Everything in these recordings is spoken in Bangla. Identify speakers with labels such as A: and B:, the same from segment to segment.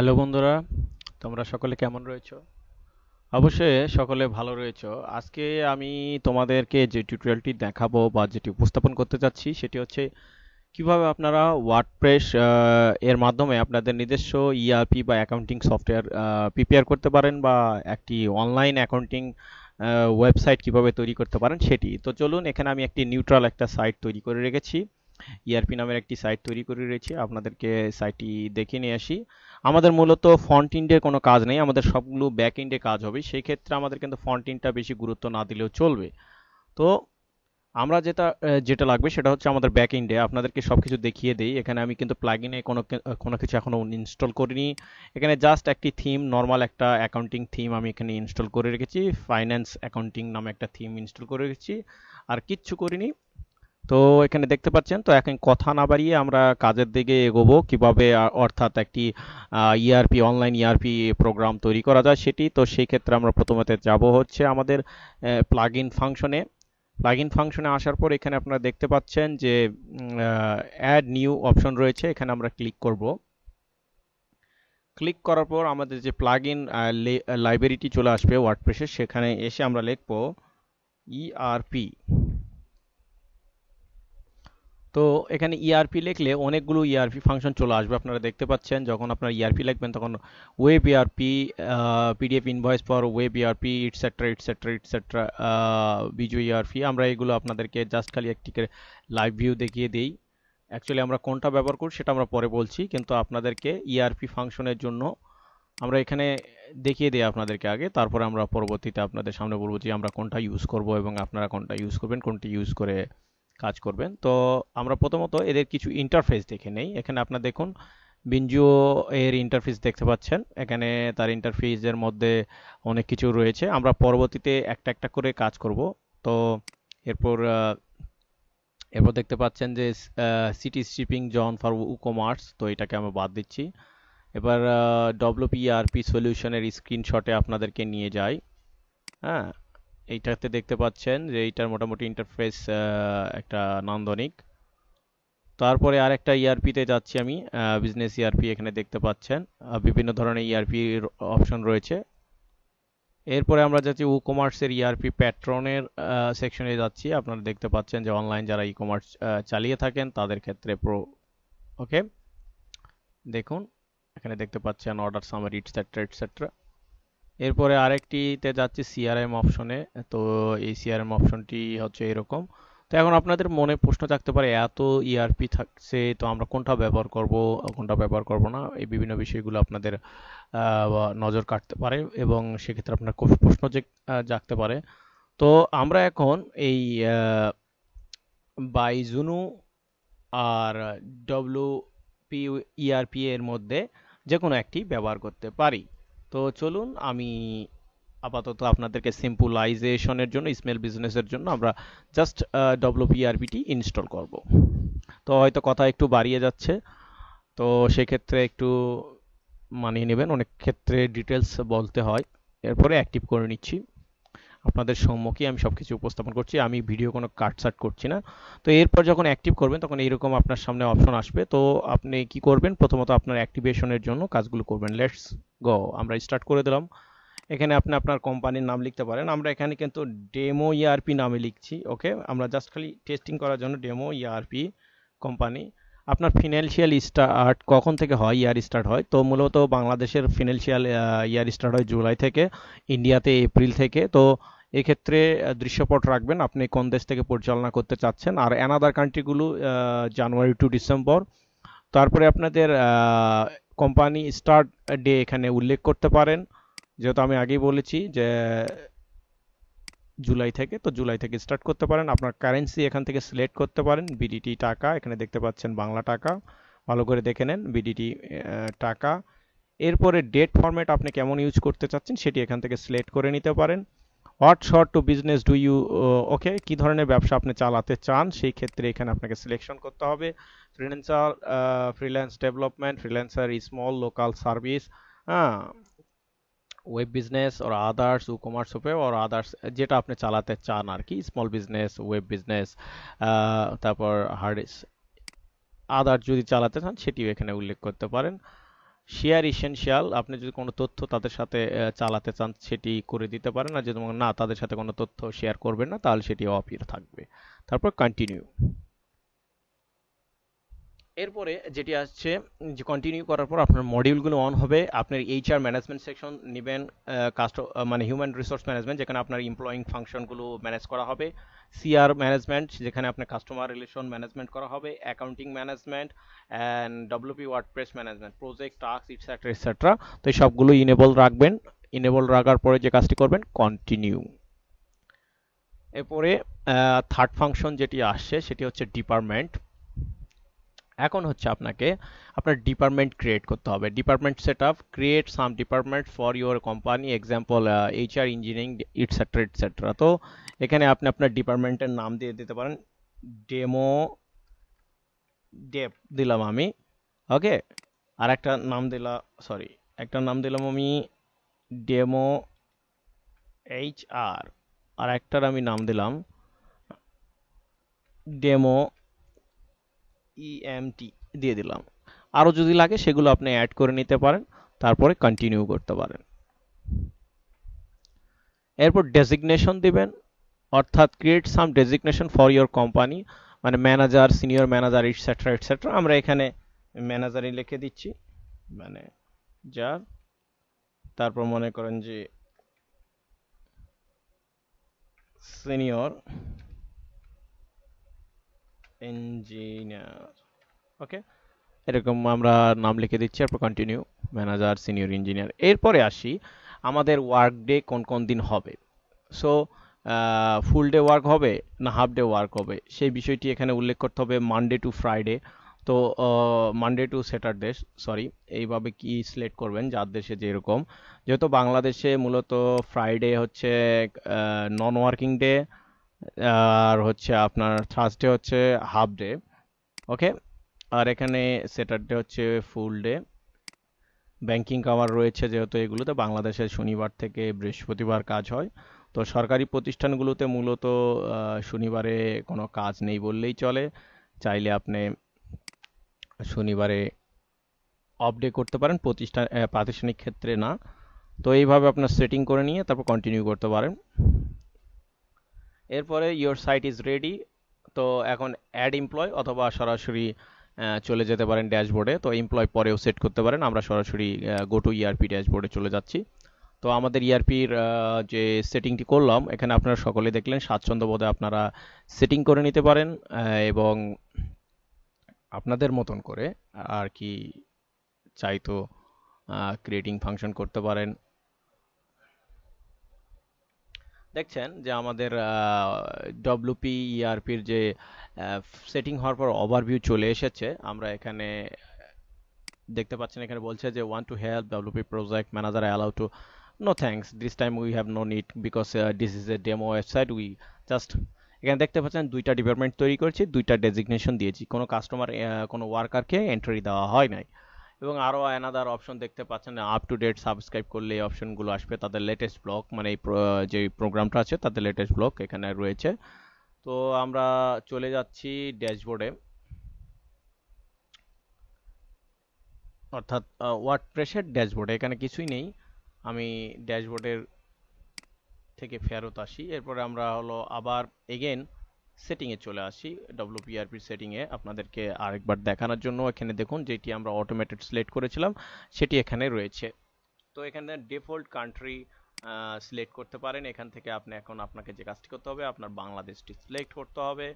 A: হ্যালো বন্ধুরা তোমরা সকলে কেমন রয়েছো অবশ্যই সকলে ভালো রয়েছো আজকে আমি তোমাদেরকে যে টিউটোরিয়ালটি দেখাবো বা যেটি উপস্থাপন করতে চাচ্ছি সেটি হচ্ছে কিভাবে আপনারা ওয়ার্ডপ্রেস এর মাধ্যমে আপনাদের নিজস্ব ইআরপি e বা অ্যাকাউন্টিং সফটওয়্যার প্রিপেয়ার করতে পারেন বা একটি অনলাইন অ্যাকাউন্টিং ওয়েবসাইট কিভাবে তৈরি করতে পারেন সেটি তো চলুন এখানে আমি একটি নিউট্রাল একটা সাইট তৈরি করে রেখেছি ইআরপি e নামের একটি সাইট তৈরি করে রেখেছি আপনাদেরকে সাইটটি দেখে নিয়ে আসি আমাদের মূলত ফন্ট ইন্ডের কোনো কাজ নেই আমাদের সবগুলো ব্যাক ইন্ডে কাজ হবে সেই ক্ষেত্রে আমাদের কিন্তু ফন্ট ইনটা বেশি গুরুত্ব না দিলেও চলবে তো আমরা যেটা যেটা লাগবে সেটা হচ্ছে আমাদের ব্যাক ইন্ডে আপনাদেরকে সব কিছু দেখিয়ে দিই এখানে আমি কিন্তু প্লাগিনে কোনো কোনো কিছু এখনও ইনস্টল করিনি এখানে জাস্ট একটি থিম নর্মাল একটা অ্যাকাউন্টিং থিম আমি এখানে ইনস্টল করে রেখেছি ফাইন্যান্স অ্যাকাউন্টিং নামে একটা থিম ইনস্টল করে রেখেছি আর কিচ্ছু করিনি তো এখানে দেখতে পাচ্ছেন তো এখন কথা না বাড়িয়ে আমরা কাজের দিকে এগোবো কিভাবে অর্থাৎ একটি ইআরপি অনলাইন ইআরপি প্রোগ্রাম তৈরি করা যায় সেটি তো সেই ক্ষেত্রে আমরা প্রথমতে যাব হচ্ছে আমাদের প্লাগ ইন ফাংশনে প্লাগ ইন ফাংশনে আসার পর এখানে আপনারা দেখতে পাচ্ছেন যে অ্যাড নিউ অপশন রয়েছে এখানে আমরা ক্লিক করব ক্লিক করার পর আমাদের যে প্লাগ ইন লাইব্রেরিটি চলে আসবে ওয়ার্ডপ্রেসের সেখানে এসে আমরা লিখব ইআরপি e তো এখানে ইআরপি e লিখলে অনেকগুলো ইআরপি e ফাংশন চলে আসবে আপনারা দেখতে পাচ্ছেন যখন আপনারা ইআরপি e লিখবেন তখন web ERP PDF invoice for web ERP etcetera etcetera etcetera বিজু ইআরপি আমরা এগুলো আপনাদেরকে জাস্ট খালি একটি লাইভ ভিউ দেখিয়ে দিই অ্যাকচুয়ালি আমরা কোনটা ব্যবহার করি সেটা আমরা পরে বলছি কিন্তু আপনাদেরকে ইআরপি ফাংশনের জন্য আমরা এখানে দেখিয়ে দিই আপনাদেরকে আগে তারপরে আমরা পরবর্তীতে আপনাদের সামনে বলবো যে আমরা কোনটা ইউজ করব এবং আপনারা কোনটা ইউজ করবেন কোনটি ইউজ করে কাজ করবেন তো আমরা প্রথমত এদের কিছু ইন্টারফেস দেখে নেই এখানে আপনার দেখুন বিনজিও এর ইন্টারফেস দেখতে পাচ্ছেন এখানে তার ইন্টারফেসের মধ্যে অনেক কিছু রয়েছে আমরা পরবর্তীতে একটা একটা করে কাজ করব তো এরপর এরপর দেখতে পাচ্ছেন যে city shipping zone for commerce তো এটাকে আমরা বাদ দিচ্ছি এবার ডব্লিউপিআরপি সলিউশনের স্ক্রিনশটে আপনাদেরকে নিয়ে যাই হ্যাঁ এইটাতে দেখতে পাচ্ছেন যে এইটার মোটামুটি ইন্টারফেস একটা নান্দনিক তারপরে আর একটা ইআরপিতে e যাচ্ছি আমি বিজনেস ইআরপি e এখানে দেখতে পাচ্ছেন বিভিন্ন ধরনের ইআরপি e অপশন রয়েছে এরপরে আমরা যাচ্ছি ই কমার্সের ইআরপি প্যাট্রনের সেকশনে যাচ্ছি আপনারা দেখতে পাচ্ছেন যে অনলাইন যারা ই কমার্স চালিয়ে থাকেন তাদের ক্ষেত্রে প্রো ওকে দেখুন এখানে দেখতে পাচ্ছেন অর্ডার সামারি ইটসেট্রা ইটসেট্রা এরপরে আরেকটিতে যাচ্ছে সিআরএম অপশনে তো এই সিআরএম অপশনটি হচ্ছে এরকম তো এখন আপনাদের মনে প্রশ্ন থাকতে পারে এত ইআরপি e থাকছে তো আমরা কোনটা ব্যবহার করব কোনটা ব্যবহার করব না এই বিভিন্ন বিষয়গুলো আপনাদের নজর কাটতে পারে এবং সেক্ষেত্রে আপনার প্রশ্ন যে জাগতে পারে তো আমরা এখন এই বাইজুনু আর ডব্লিউ পি ইআরপি এর মধ্যে যে কোনো একটি ব্যবহার করতে পারি তো চলুন আমি আপাতত আপনাদেরকে সিম্পলাইজেশনের জন্য স্মেল বিজনেসের জন্য আমরা জাস্ট ডব্লুপিআরপিটি ইনস্টল করব তো হয়তো কথা একটু বাড়িয়ে যাচ্ছে তো সেক্ষেত্রে একটু মানিয়ে নেবেন অনেক ক্ষেত্রে ডিটেলস বলতে হয় এরপরে অ্যাক্টিভ করে নিচ্ছি আপনাদের সম্মুখে আমি সব কিছু উপস্থাপন করছি আমি ভিডিও কোনো কাট সাট করছি না তো এরপর যখন অ্যাক্টিভ করবেন তখন এইরকম আপনার সামনে অপশন আসবে তো আপনি কি করবেন প্রথমত আপনার অ্যাক্টিভেশনের জন্য কাজগুলো করবেন লেটস গো আমরা স্টার্ট করে দিলাম এখানে আপনি আপনার কোম্পানির নাম লিখতে পারেন আমরা এখানে কিন্তু ডেমো ইআরপি e নামে লিখছি ওকে আমরা জাস্ট খালি টেস্টিং করার জন্য ডেমো ইআরপি কোম্পানি আপনার ফিনান্সিয়াল স্টার্ট কখন থেকে হয় ইয়ার স্টার্ট হয় তো মূলত বাংলাদেশের ফিনান্সিয়াল ইয়ার স্টার্ট হয় জুলাই থেকে ইন্ডিয়াতে এপ্রিল থেকে তো এক্ষেত্রে দৃশ্যপট রাখবেন আপনি কোন দেশ থেকে পরিচালনা করতে চাচ্ছেন আর অ্যানাদার কান্ট্রিগুলো জানুয়ারি টু ডিসেম্বর তারপরে আপনাদের কোম্পানি স্টার্ট ডে এখানে উল্লেখ করতে পারেন যেহেতু আমি আগেই বলেছি যে জুলাই থেকে তো জুলাই থেকে স্টার্ট করতে পারেন আপনার কারেন্সি এখান থেকে সিলেক্ট করতে পারেন বিডিটি টাকা এখানে দেখতে পাচ্ছেন বাংলা টাকা ভালো করে দেখে নেন বিডিটি টাকা এরপরে ডেট ফরম্যাট আপনি কেমন ইউজ করতে চাচ্ছেন সেটি এখান থেকে সিলেক্ট করে নিতে পারেন what sort to business do you okay কি ধরনের ব্যবসা আপনি চালাতে চান সেই ক্ষেত্রে এখানে আপনাকে সিলেকশন করতে হবে freelancer freelance development freelancer small local service হ্যাঁ ওয়েব বিজনেস ওর আদার্স ও কমার্স ওপে ওর আদার্স যেটা আপনি চালাতে চান আর কি স্মল বিজনেস ওয়েব বিজনেস তারপর হার্ড আদার্স যদি চালাতে চান সেটিও এখানে উল্লেখ করতে পারেন শেয়ার ইসেনশিয়াল আপনি যদি কোনো তথ্য তাদের সাথে চালাতে চান সেটি করে দিতে পারেন আর যদি না তাদের সাথে কোনো তথ্য শেয়ার করবেন না তাহলে সেটি অপিয়ার থাকবে তারপর কন্টিনিউ এরপরে যেটি আসছে যে কন্টিনিউ করার পর আপনার মডিউলগুলো অন হবে আপনার এইচআর ম্যানেজমেন্ট সেকশন নেবেন কাস্ট মানে হিউম্যান রিসোর্স ম্যানেজমেন্ট যেখানে আপনার এমপ্লয়িং ফাংশনগুলো ম্যানেজ করা হবে সিআর ম্যানেজমেন্ট যেখানে আপনার কাস্টমার রিলেশন ম্যানেজমেন্ট করা হবে accounting management and WP WordPress management project task etcetera etcetera তো এই সবগুলো ইনেবল রাখবেন ইনেবল রাখার পরে যে কাজটি করবেন কন্টিনিউ এরপরে থার্ড ফাংশন যেটি আসছে সেটি হচ্ছে ডিপার্টমেন্ট এখন হচ্ছে আপনাকে আপনার ডিপার্টমেন্ট ক্রিয়েট করতে হবে department set up create some department for your company example HR engineering etcetera etcetera তো এখানে আপনি আপনার ডিপার্টমেন্টের নাম দিয়ে দিতে পারেন ডেমো ডেপ দিলাম আমি ওকে আর একটা নাম দিলাম সরি একটা নাম দিলাম আমি ডেমো এইচ আর আর একটার আমি নাম দিলাম ডেমো ইএমটি e দিয়ে দিলাম আরও যদি লাগে সেগুলো আপনি অ্যাড করে নিতে পারেন তারপরে কন্টিনিউ করতে পারেন এরপর ডেজিগনেশন দিবেন অর্থাৎ create some designation for your company মানে manager senior manager etcetera etcetera আমরা এখানে ম্যানেজারই লিখে দিচ্ছি মানে যার তারপর মনে করেন যে সিনিয়র ইঞ্জিনিয়ার ওকে এরকম আমরা নাম লিখে দিচ্ছি এরপর কন্টিনিউ ম্যানেজার সিনিয়র ইঞ্জিনিয়ার এরপরে আসি আমাদের ওয়ার্ক ডে কোন কোন দিন হবে সো ফুল ডে ওয়ার্ক হবে না হাফ ডে ওয়ার্ক হবে সেই বিষয়টি এখানে উল্লেখ করতে হবে মানডে টু ফ্রাইডে তো মানডে টু স্যাটারডে সরি এইভাবে কি সিলেক্ট করবেন যার দেশে যেরকম যেহেতু বাংলাদেশে মূলত ফ্রাইডে হচ্ছে নন ওয়ার্কিং ডে আর হচ্ছে আপনার থার্সডে হচ্ছে হাফ ডে ওকে আর এখানে স্যাটারডে হচ্ছে ফুল ডে ব্যাংকিং কামার রয়েছে যেহেতু এগুলোতে বাংলাদেশে শনিবার থেকে বৃহস্পতিবার কাজ হয় তো সরকারি প্রতিষ্ঠানগুলোতে মূলত শনিবারে কোনো কাজ নেই বললেই চলে চাইলে আপনি শনিবারে অফ ডে করতে পারেন প্রতিষ্ঠান প্রাতিষ্ঠানিক ক্ষেত্রে না তো এইভাবে আপনার সেটিং করে নিয়ে তারপর কন্টিনিউ করতে পারেন এরপরে ইয়োর সাইট ইজ রেডি তো এখন অ্যাড এমপ্লয় অথবা সরাসরি চলে যেতে পারেন ড্যাশবোর্ডে তো এমপ্লয় পরেও সেট করতে পারেন আমরা সরাসরি গো টু ইআরপি ড্যাশবোর্ডে চলে যাচ্ছি তো আমাদের ইআরপির e যে সেটিংটি করলাম এখানে আপনারা সকলে দেখলেন স্বাচ্ছন্দ্য বোধে আপনারা সেটিং করে নিতে পারেন এবং আপনাদের মতন করে আর কি চাইতো ক্রিয়েটিং ফাংশন করতে পারেন দেখছেন যে আমাদের ডব্লিউপি ইআরপির e যে সেটিং হওয়ার পর ওভারভিউ চলে এসেছে আমরা এখানে দেখতে পাচ্ছেন এখানে বলছে যে one to help WP project manager allow to no thanks this time we have no need because this is a demo website we just এখানে দেখতে পাচ্ছেন দুইটা ডিপার্টমেন্ট তৈরি করেছি দুইটা ডেজিগনেশন দিয়েছি কোনো কাস্টমার কোনো ওয়ার্কারকে এন্ট্রি দেওয়া হয় নাই এবং আরও অ্যানাদার অপশন দেখতে পাচ্ছেন আপ টু ডেট সাবস্ক্রাইব করলে এই অপশনগুলো আসবে তাদের লেটেস্ট ব্লগ মানে এই যে প্রোগ্রামটা আছে তাদের লেটেস্ট ব্লগ এখানে রয়েছে তো আমরা চলে যাচ্ছি ড্যাশবোর্ডে অর্থাৎ ওয়ার্ড প্রেসের ড্যাশবোর্ডে এখানে কিছুই নেই আমি ড্যাশবোর্ডের থেকে ফেরত আসি এরপরে আমরা হলো আবার এগেন সেটিংয়ে চলে আসি ডব্লিউপিআরপি সেটিংয়ে আপনাদেরকে আরেকবার দেখানোর জন্য এখানে দেখুন যেটি আমরা অটোমেটেড সিলেক্ট করেছিলাম সেটি এখানে রয়েছে তো এখানে ডিফল্ট কান্ট্রি সিলেক্ট করতে পারেন এখান থেকে আপনি এখন আপনাকে যে কাজটি করতে হবে আপনার বাংলাদেশটি সিলেক্ট করতে হবে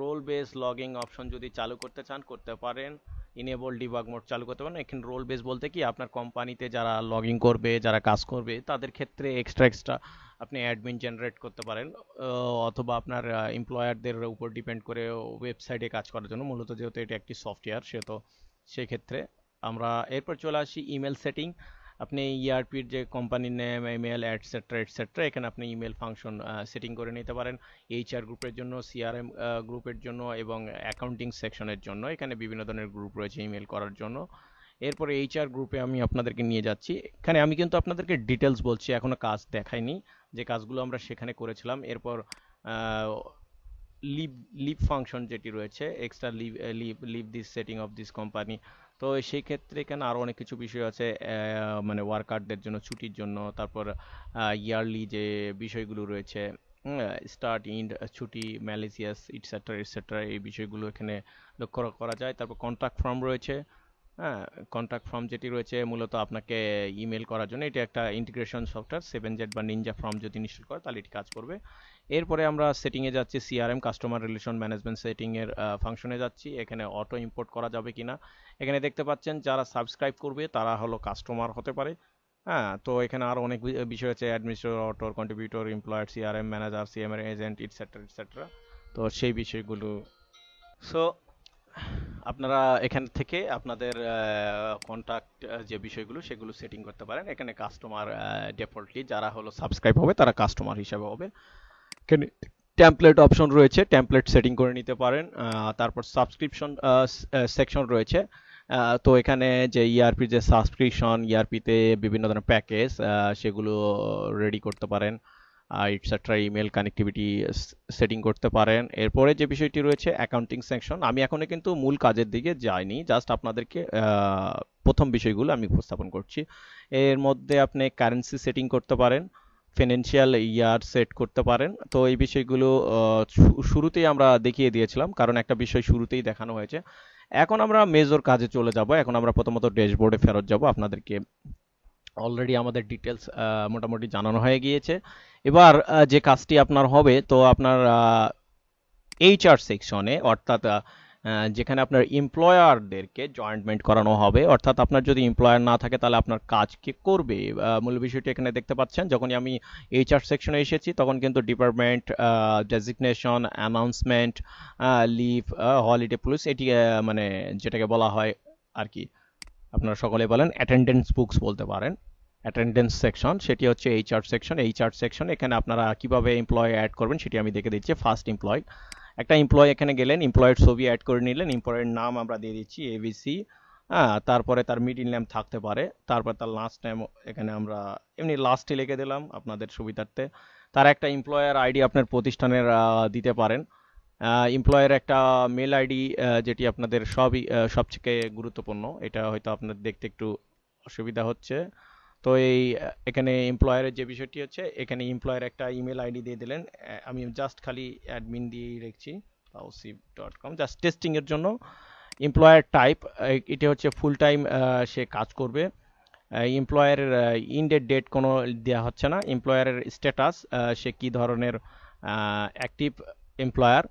A: রোল বেস লগিং অপশন যদি চালু করতে চান করতে পারেন ইনেবল ডিবাগ মোড চালু করতে পারেন এখানে রোল বেস বলতে কি আপনার কোম্পানিতে যারা ইন করবে যারা কাজ করবে তাদের ক্ষেত্রে এক্সট্রা এক্সট্রা আপনি অ্যাডমিন জেনারেট করতে পারেন অথবা আপনার এমপ্লয়ারদের উপর ডিপেন্ড করে ওয়েবসাইটে কাজ করার জন্য মূলত যেহেতু এটা একটি সফটওয়্যার সে তো সেক্ষেত্রে আমরা এরপর চলে আসি ইমেল সেটিং আপনি ইআরপির e যে কোম্পানির নেম ইমেল অ্যাটসেট্রা অ্যাটসেট্রা এখানে আপনি ইমেল ফাংশন সেটিং করে নিতে পারেন এইচআর গ্রুপের জন্য সিআরএম গ্রুপের জন্য এবং অ্যাকাউন্টিং সেকশনের জন্য এখানে বিভিন্ন ধরনের গ্রুপ রয়েছে ইমেল করার জন্য এরপরে এইচআর গ্রুপে আমি আপনাদেরকে নিয়ে যাচ্ছি এখানে আমি কিন্তু আপনাদেরকে ডিটেলস বলছি এখনও কাজ দেখাইনি যে কাজগুলো আমরা সেখানে করেছিলাম এরপর লিভ লিভ ফাংশন যেটি রয়েছে extra leave leave leave this setting of this company তো সেই ক্ষেত্রে এখানে আরও অনেক কিছু বিষয় আছে মানে ওয়ার্কারদের জন্য ছুটির জন্য তারপর ইয়ারলি যে বিষয়গুলো রয়েছে স্টার্ট ইন্ড ছুটি ম্যালেসিয়াস ইটসেট্রা ইটসেট্রা এই বিষয়গুলো এখানে লক্ষ্য করা যায় তারপর কন্ট্রাক্ট ফর্ম রয়েছে হ্যাঁ কন্ট্যাক্ট ফর্ম যেটি রয়েছে মূলত আপনাকে ইমেল করার জন্য এটা একটা ইন্টিগ্রেশন সফটওয়্যার সেভেন জেড বা নিনজা ফর্ম যদি ইনস্টল করে তাহলে এটি কাজ করবে এরপরে আমরা সেটিংয়ে যাচ্ছি সিআরএম কাস্টমার রিলেশন ম্যানেজমেন্ট সেটিংয়ের ফাংশনে যাচ্ছি এখানে অটো ইম্পোর্ট করা যাবে কিনা এখানে দেখতে পাচ্ছেন যারা সাবস্ক্রাইব করবে তারা হলো কাস্টমার হতে পারে হ্যাঁ তো এখানে আরও অনেক বিষয় আছে administrator author contributor employer CRM manager সিএমএর এজেন্ট ইটসেট্রা ইটসেট্রা তো সেই বিষয়গুলো সো আপনারা এখান থেকে আপনাদের কন্ট্যাক্ট যে বিষয়গুলো সেগুলো সেটিং করতে পারেন এখানে কাস্টমার ডেফল্টলি যারা হলো সাবস্ক্রাইব হবে তারা কাস্টমার হিসাবে হবে এখানে ট্যাম্পলেট অপশন রয়েছে ট্যাম্পলেট সেটিং করে নিতে পারেন তারপর সাবস্ক্রিপশন সেকশন রয়েছে তো এখানে যে ইআরপি e যে সাবস্ক্রিপশন ইআরপিতে e বিভিন্ন ধরনের প্যাকেজ সেগুলো রেডি করতে পারেন ইটসেট্রা ইমেল কানেক্টিভিটি সেটিং করতে পারেন এরপরে যে বিষয়টি রয়েছে অ্যাকাউন্টিং সেকশন আমি এখনও কিন্তু মূল কাজের দিকে যাইনি জাস্ট আপনাদেরকে প্রথম বিষয়গুলো আমি উপস্থাপন করছি এর মধ্যে আপনি কারেন্সি সেটিং করতে পারেন ফিনান্সিয়াল ইয়ার সেট করতে পারেন তো এই বিষয়গুলো শুরুতেই আমরা দেখিয়ে দিয়েছিলাম কারণ একটা বিষয় শুরুতেই দেখানো হয়েছে এখন আমরা মেজর কাজে চলে যাব এখন আমরা প্রথমত ড্যাশবোর্ডে ফেরত যাব আপনাদেরকে অলরেডি আমাদের ডিটেলস মোটামুটি জানানো হয়ে গিয়েছে এবার যে কাজটি আপনার হবে তো আপনার এইচআর সেকশনে অর্থাৎ যেখানে আপনার এমপ্লয়ারদেরকে জয়েন্টমেন্ট করানো হবে অর্থাৎ আপনার যদি এমপ্লয়ার না থাকে তাহলে আপনার কাজ কে করবে মূল বিষয়টি এখানে দেখতে পাচ্ছেন যখনই আমি এইচআর সেকশনে এসেছি তখন কিন্তু department designation announcement leave holiday plus এটি মানে যেটাকে বলা হয় আর কি আপনারা সকলে বলেন অ্যাটেন্ডেন্স বুকস বলতে পারেন অ্যাটেন্ডেন্স সেকশন সেটি হচ্ছে H R section H R section এখানে আপনারা কীভাবে এমপ্লয় অ্যাড করবেন সেটি আমি দেখে দিচ্ছি ফার্স্ট এমপ্লয় একটা এমপ্লয় এখানে গেলেন এমপ্লয়ের ছবি অ্যাড করে নিলেন এমপ্লয়ের নাম আমরা দিয়ে দিচ্ছি এবিসি হ্যাঁ তারপরে তার মিডিল নেম থাকতে পারে তারপর তার লাস্ট নেম এখানে আমরা এমনি লাস্টে লিখে দিলাম আপনাদের সুবিধার্থে তার একটা এমপ্লয়ার আইডি আপনার প্রতিষ্ঠানের দিতে পারেন এমপ্লয়ের একটা মেল আইডি যেটি আপনাদের সবই সবচেয়ে গুরুত্বপূর্ণ এটা হয়তো আপনার দেখতে একটু অসুবিধা হচ্ছে তো এই এখানে এমপ্লয়ারের যে বিষয়টি হচ্ছে এখানে এমপ্লয়ের একটা ইমেল আইডি দিয়ে দিলেন আমি জাস্ট খালি অ্যাডমিন দিয়েই রেখেছি ডট কম জাস্ট টেস্টিংয়ের জন্য এমপ্লয়ার টাইপ এটা হচ্ছে ফুল টাইম সে কাজ করবে এমপ্লয়ারের ইনডেট ডেট কোনো দেওয়া হচ্ছে না এমপ্লয়ারের স্ট্যাটাস সে কি ধরনের অ্যাক্টিভ এমপ্লয়ার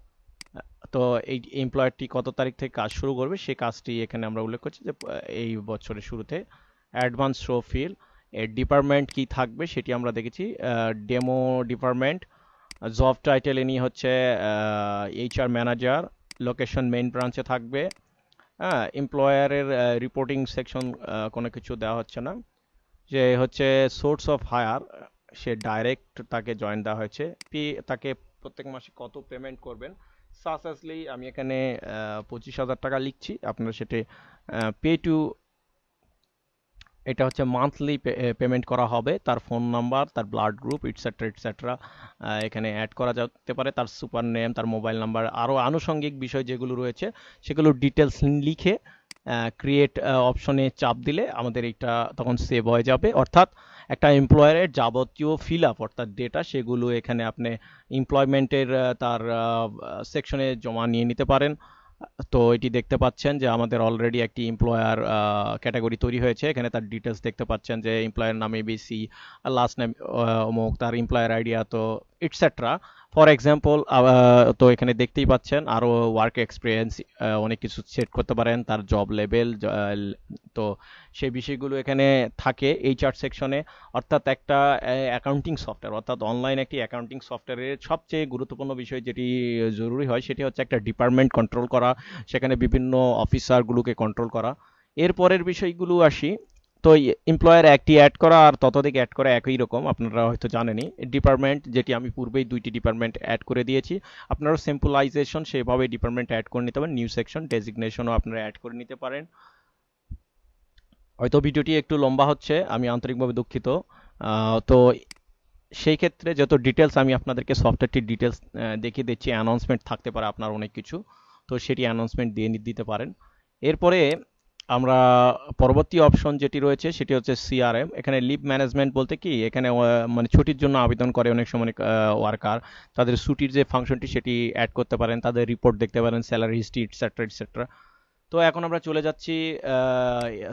A: তো এই এমপ্লয়ারটি কত তারিখ থেকে কাজ শুরু করবে সেই কাজটি এখানে আমরা উল্লেখ করছি যে এই বছরের শুরুতে অ্যাডভান্স শো ফিল এর ডিপার্টমেন্ট কি থাকবে সেটি আমরা দেখেছি demo department job title any হচ্ছে এইচআর ম্যানেজার লোকেশন মেইন ব্রাঞ্চে থাকবে হ্যাঁ এমপ্লয়ারের রিপোর্টিং সেকশন কোনো কিছু দেওয়া হচ্ছে না যে হচ্ছে source of hire say direct তাকে জয়েন দেওয়া হয়েছে পি তাকে প্রত্যেক মাসে কত পেমেন্ট করবেন সার্চ আমি এখানে পঁচিশ হাজার টাকা লিখছি আপনারা সেটি পে টু এটা হচ্ছে মান্থলি পেমেন্ট করা হবে তার ফোন নাম্বার তার ব্লাড গ্রুপ ইটসেট্রা ইটসেট্রা এখানে অ্যাড করা যেতে পারে তার সুপার নেম তার মোবাইল নাম্বার আরও আনুষঙ্গিক বিষয় যেগুলো রয়েছে সেগুলো ডিটেলস লিখে ক্রিয়েট অপশনে চাপ দিলে আমাদের এটা তখন সেভ হয়ে যাবে অর্থাৎ একটা এমপ্লয়ারের যাবতীয় ফিল আপ অর্থাৎ ডেটা সেগুলো এখানে আপনি এমপ্লয়মেন্টের তার সেকশনে জমা নিয়ে নিতে পারেন তো এটি দেখতে পাচ্ছেন যে আমাদের অলরেডি একটি এমপ্লয়ার ক্যাটাগরি তৈরি হয়েছে এখানে তার ডিটেলস দেখতে পাচ্ছেন যে এমপ্লয়ার নাম এবিসি লাস্ট নেম অমুক তার এমপ্লয়ার আইডিয়া তো ইটসেট্রা ফর এক্সাম্পল তো এখানে দেখতেই পাচ্ছেন আরও ওয়ার্ক এক্সপিরিয়েন্স অনেক কিছু সেট করতে পারেন তার জব লেভেল তো সেই বিষয়গুলো এখানে থাকে এই চার্ট সেকশনে অর্থাৎ একটা অ্যাকাউন্টিং সফটওয়্যার অর্থাৎ অনলাইন একটি অ্যাকাউন্টিং সফটওয়্যারের সবচেয়ে গুরুত্বপূর্ণ বিষয় যেটি জরুরি হয় সেটি হচ্ছে একটা ডিপার্টমেন্ট কন্ট্রোল করা সেখানে বিভিন্ন অফিসারগুলোকে কন্ট্রোল করা এরপরের বিষয়গুলো আসি তো এমপ্লয়ার একটি অ্যাড করা আর ততোধিক অ্যাড করা একই রকম আপনারা হয়তো জানেনই ডিপার্টমেন্ট যেটি আমি পূর্বেই দুইটি ডিপার্টমেন্ট অ্যাড করে দিয়েছি আপনারা সিম্পলাইজেশন সেভাবে ডিপার্টমেন্ট অ্যাড করে নিতে পারেন নিউ সেকশন ডেজিগনেশনও আপনারা অ্যাড করে নিতে পারেন হয়তো ভিডিওটি একটু লম্বা হচ্ছে আমি আন্তরিকভাবে দুঃখিত তো সেই ক্ষেত্রে যত ডিটেলস আমি আপনাদেরকে সফটওয়্যারটির ডিটেলস দেখিয়ে দিচ্ছি অ্যানাউন্সমেন্ট থাকতে পারে আপনার অনেক কিছু তো সেটি অ্যানাউন্সমেন্ট দিয়ে দিতে পারেন এরপরে আমরা পরবর্তী অপশন যেটি রয়েছে সেটি হচ্ছে সিআরএম এখানে লিভ ম্যানেজমেন্ট বলতে কি এখানে মানে ছুটির জন্য আবেদন করে অনেক সময় ওয়ার্কার তাদের ছুটির যে ফাংশনটি সেটি অ্যাড করতে পারেন তাদের রিপোর্ট দেখতে পারেন স্যালারি হিস্ট্রি ইটসেট্রা ইটসেট্রা তো এখন আমরা চলে যাচ্ছি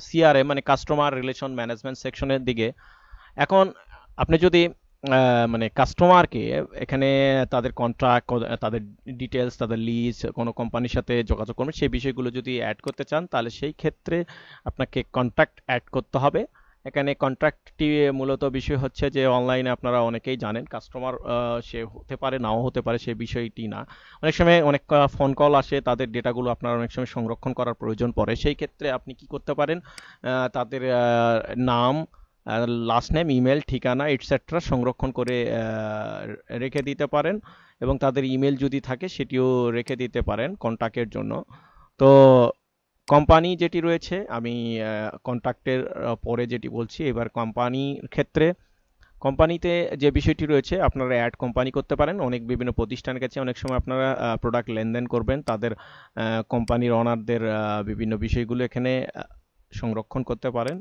A: সিআরএম মানে কাস্টমার রিলেশন ম্যানেজমেন্ট সেকশনের দিকে এখন আপনি যদি মানে কাস্টমারকে এখানে তাদের কন্ট্রাক্ট তাদের ডিটেলস তাদের লিজ কোনো কোম্পানির সাথে যোগাযোগ করবে সেই বিষয়গুলো যদি অ্যাড করতে চান তাহলে সেই ক্ষেত্রে আপনাকে কন্ট্রাক্ট অ্যাড করতে হবে এখানে কন্ট্রাক্টটি মূলত বিষয় হচ্ছে যে অনলাইনে আপনারা অনেকেই জানেন কাস্টমার সে হতে পারে নাও হতে পারে সে বিষয়টি না অনেক সময় অনেক ফোন কল আসে তাদের ডেটাগুলো আপনারা অনেক সময় সংরক্ষণ করার প্রয়োজন পড়ে সেই ক্ষেত্রে আপনি কি করতে পারেন তাদের নাম লাস্ট নেম ইমেল ঠিকানা এটসেট্রা সংরক্ষণ করে রেখে দিতে পারেন এবং তাদের ইমেল যদি থাকে সেটিও রেখে দিতে পারেন কন্ট্যাক্টের জন্য তো কোম্পানি যেটি রয়েছে আমি কন্ট্যাক্টের পরে যেটি বলছি এবার কোম্পানির ক্ষেত্রে কোম্পানিতে যে বিষয়টি রয়েছে আপনারা অ্যাড কোম্পানি করতে পারেন অনেক বিভিন্ন প্রতিষ্ঠানের কাছে অনেক সময় আপনারা প্রোডাক্ট লেনদেন করবেন তাদের কোম্পানির অনারদের বিভিন্ন বিষয়গুলো এখানে সংরক্ষণ করতে পারেন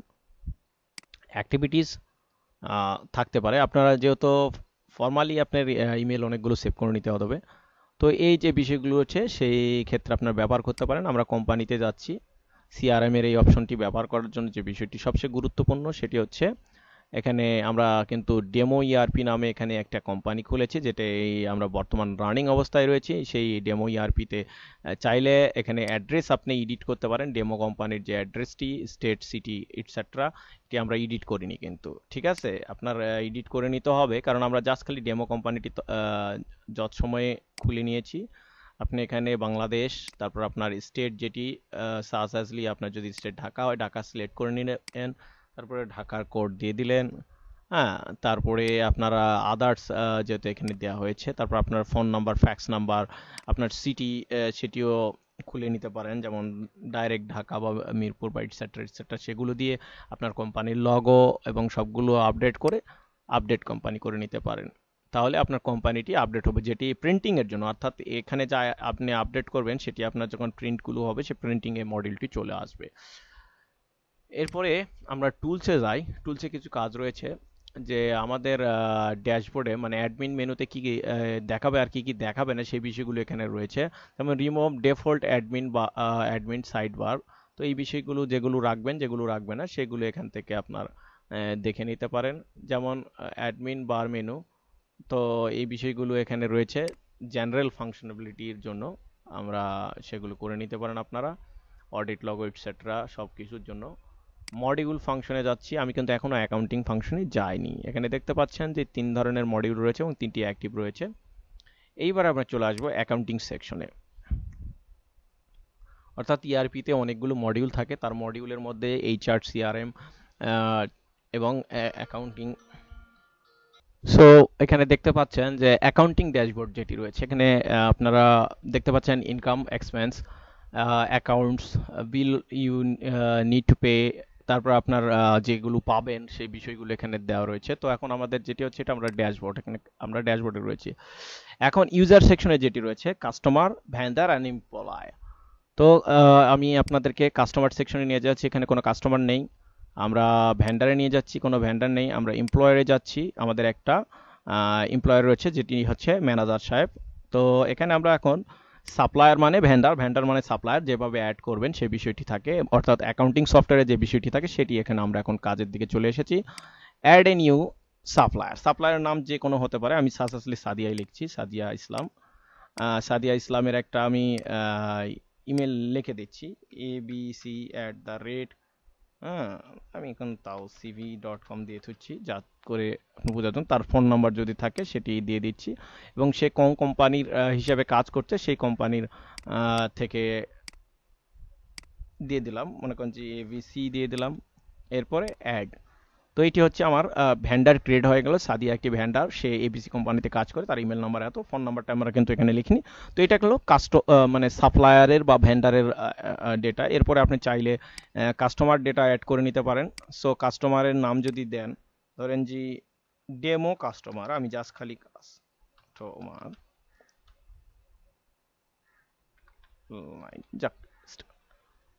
A: অ্যাক্টিভিটিস থাকতে পারে আপনারা যেহেতু ফর্মালি আপনার ইমেল অনেকগুলো সেভ করে নিতে হবে তো এই যে বিষয়গুলো হচ্ছে সেই ক্ষেত্রে আপনার ব্যবহার করতে পারেন আমরা কোম্পানিতে যাচ্ছি সিআরএমের এই অপশনটি ব্যবহার করার জন্য যে বিষয়টি সবচেয়ে গুরুত্বপূর্ণ সেটি হচ্ছে এখানে আমরা কিন্তু ডেমো ইআরপি e নামে এখানে একটা কোম্পানি খুলেছি যেটাই এই আমরা বর্তমান রানিং অবস্থায় রয়েছি সেই ডেমো ইআরপিতে e চাইলে এখানে অ্যাড্রেস আপনি এডিট করতে পারেন ডেমো কোম্পানির যে অ্যাড্রেসটি স্টেট সিটি ইটসেট্রা এটি আমরা এডিট করিনি কিন্তু ঠিক আছে আপনার এডিট করে নিতে হবে কারণ আমরা জাস্ট খালি ডেমো কোম্পানিটি যত সময়ে খুলে নিয়েছি আপনি এখানে বাংলাদেশ তারপর আপনার স্টেট যেটি সাস আসলি আপনার যদি স্টেট ঢাকা হয় ঢাকা সিলেক্ট করে নিলেন তারপরে ঢাকার কোড দিয়ে দিলেন হ্যাঁ তারপরে আপনারা আদার্স যেহেতু এখানে দেওয়া হয়েছে তারপর আপনার ফোন নাম্বার ফ্যাক্স নাম্বার আপনার সিটি সেটিও খুলে নিতে পারেন যেমন ডাইরেক্ট ঢাকা বা মিরপুর বা ইটসেট্রা ইটসেট্রা সেগুলো দিয়ে আপনার কোম্পানির লগও এবং সবগুলো আপডেট করে আপডেট কোম্পানি করে নিতে পারেন তাহলে আপনার কোম্পানিটি আপডেট হবে যেটি প্রিন্টিংয়ের জন্য অর্থাৎ এখানে যা আপনি আপডেট করবেন সেটি আপনার যখন প্রিন্টগুলো হবে সে প্রিন্টিংয়ে মডেলটি চলে আসবে এরপরে আমরা টুলসে যাই টুলসে কিছু কাজ রয়েছে যে আমাদের ড্যাশবোর্ডে মানে অ্যাডমিন মেনুতে কী কী দেখাবে আর কী কী দেখাবে না সেই বিষয়গুলো এখানে রয়েছে যেমন রিমুভ ডেফল্ট অ্যাডমিন বা অ্যাডমিন সাইড বার তো এই বিষয়গুলো যেগুলো রাখবেন যেগুলো রাখবে না সেগুলো এখান থেকে আপনার দেখে নিতে পারেন যেমন অ্যাডমিন বার মেনু তো এই বিষয়গুলো এখানে রয়েছে জেনারেল ফাংশনাবিলিটির জন্য আমরা সেগুলো করে নিতে পারেন আপনারা অডিট লগ ওয়েবসাইটরা সব কিছুর জন্য মডিউল ফাংশনে যাচ্ছি আমি কিন্তু এখনও অ্যাকাউন্টিং ফাংশনে যাইনি এখানে দেখতে পাচ্ছেন যে তিন ধরনের মডিউল রয়েছে এবং তিনটি অ্যাক্টিভ রয়েছে এইবার আমরা চলে আসবো অ্যাকাউন্টিং সেকশনে অর্থাৎ ইআরপিতে e অনেকগুলো মডিউল থাকে তার মডিউলের মধ্যে এইচআর সিআরএম এবং অ্যাকাউন্টিং সো এখানে দেখতে পাচ্ছেন যে অ্যাকাউন্টিং ড্যাশবোর্ড যেটি রয়েছে এখানে আপনারা দেখতে পাচ্ছেন income expense accounts bill you need to pay তারপর আপনার যেগুলো পাবেন সেই বিষয়গুলো এখানে দেওয়া রয়েছে তো এখন আমাদের যেটি হচ্ছে এটা আমরা ড্যাশবোর্ড এখানে আমরা ড্যাশবোর্ডে রয়েছি এখন ইউজার সেকশনে যেটি রয়েছে কাস্টমার ভ্যান্ডার অ্যান্ড এমপ্লয় তো আমি আপনাদেরকে কাস্টমার সেকশনে নিয়ে যাচ্ছি এখানে কোনো কাস্টমার নেই আমরা ভ্যান্ডারে নিয়ে যাচ্ছি কোনো ভ্যান্ডার নেই আমরা এমপ্লয়ারে যাচ্ছি আমাদের একটা এমপ্লয়ার রয়েছে যেটি হচ্ছে ম্যানেজার সাহেব তো এখানে আমরা এখন সাপ্লায়ার মানে ভেন্ডার ভেন্ডার মানে সাপ্লায়ার যেভাবে অ্যাড করবেন সে বিষয়টি থাকে অর্থাৎ অ্যাকাউন্টিং সফটওয়্যারে যে বিষয়টি থাকে সেটি এখানে আমরা এখন কাজের দিকে চলে এসেছি add a new supplier supplier নাম যে কোনো হতে পারে আমি সাসাসলি সাদিয়াই লিখছি সাদিয়া ইসলাম সাদিয়া ইসলামের একটা আমি ইমেল লিখে দিচ্ছি A B C at the rate হ্যাঁ আমি এখন তাও সিভি ডট কম দিয়ে থুচ্ছি যা করে আপনি বোঝাতেন তার ফোন নাম্বার যদি থাকে সেটি দিয়ে দিচ্ছি এবং সে কোন কোম্পানির হিসাবে কাজ করছে সেই কোম্পানির থেকে দিয়ে দিলাম মনে করেন যে এবিসি দিয়ে দিলাম এরপরে অ্যাড তো এটি হচ্ছে আমার ভ্যান্ডার ক্রিয়েট হয়ে গেল সাদিয়া একটি ভ্যান্ডার সে এবিসি কোম্পানিতে কাজ করে তার ইমেল নাম্বার এত ফোন নাম্বারটা আমরা কিন্তু এখানে লিখিনি তো এটা হলো কাস্ট মানে সাপ্লায়ারের বা ভ্যান্ডারের ডেটা এরপরে আপনি চাইলে কাস্টমার ডেটা অ্যাড করে নিতে পারেন সো কাস্টমারের নাম যদি দেন ধরেন জি ডেমো কাস্টমার আমি জাস্ট খালি কাস্টমার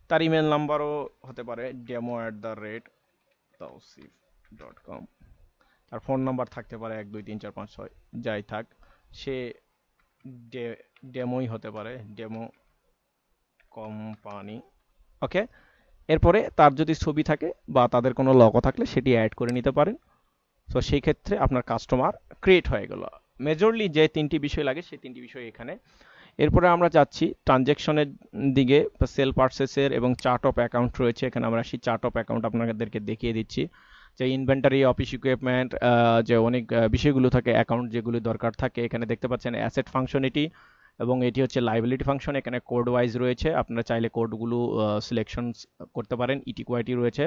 A: তার ইমেল নাম্বারও হতে পারে demo at the rate Tousif dot com তার ফোন নাম্বার থাকতে পারে এক দুই তিন চার পাঁচ ছয় যাই থাক সে ডেমোই হতে পারে ডেমো কোম্পানি ওকে এরপরে তার যদি ছবি থাকে বা তাদের কোনো লগো থাকলে সেটি অ্যাড করে নিতে পারেন সো সেই ক্ষেত্রে আপনার কাস্টমার ক্রিয়েট হয়ে গেল মেজরলি যে তিনটি বিষয় লাগে সেই তিনটি বিষয় এখানে এরপরে আমরা যাচ্ছি ট্রানজ্যাকশনের দিকে সেল পার্সেসের এবং চার্ট অফ অ্যাকাউন্ট রয়েছে এখানে আমরা সেই চার্ট অফ অ্যাকাউন্ট আপনাদেরকে দেখিয়ে দিচ্ছি যে ইনভেন্টারি অফিস ইকুইপমেন্ট যে অনেক বিষয়গুলো থাকে অ্যাকাউন্ট যেগুলো দরকার থাকে এখানে দেখতে পাচ্ছেন অ্যাসেট ফাংশন এটি এবং এটি হচ্ছে লাইবিলিটি ফাংশন এখানে কোড ওয়াইজ রয়েছে আপনারা চাইলে কোডগুলো সিলেকশন করতে পারেন ইটিকোয়াইটি e রয়েছে